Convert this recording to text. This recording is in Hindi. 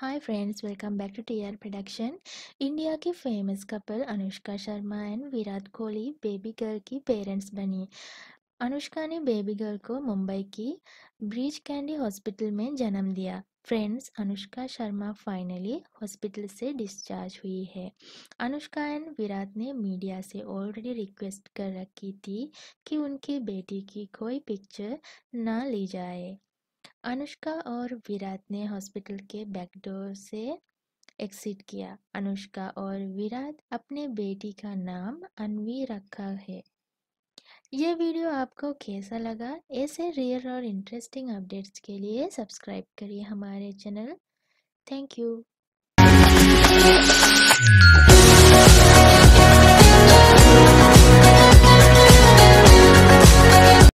hi friends welcome back to TR production India के famous couple Anushka Sharma and Virat Kohli baby girl की पेरेंट्स बनी अनुष्का ने बेबी गर्ल को मुंबई की ब्रिज कैंडी हॉस्पिटल में जन्म दिया friends Anushka Sharma finally hospital से डिस्चार्ज हुई है अनुष्का एंड विराट ने मीडिया से ऑलरेडी रिक्वेस्ट कर रखी थी कि उनकी बेटी की कोई पिक्चर ना ली जाए अनुष्का और विराट ने हॉस्पिटल के बैकडोर से एक्सिट किया अनुष्का और विराट अपने बेटी का नाम अनवी रखा है ये वीडियो आपको कैसा लगा ऐसे रियल और इंटरेस्टिंग अपडेट्स के लिए सब्सक्राइब करिए हमारे चैनल थैंक यू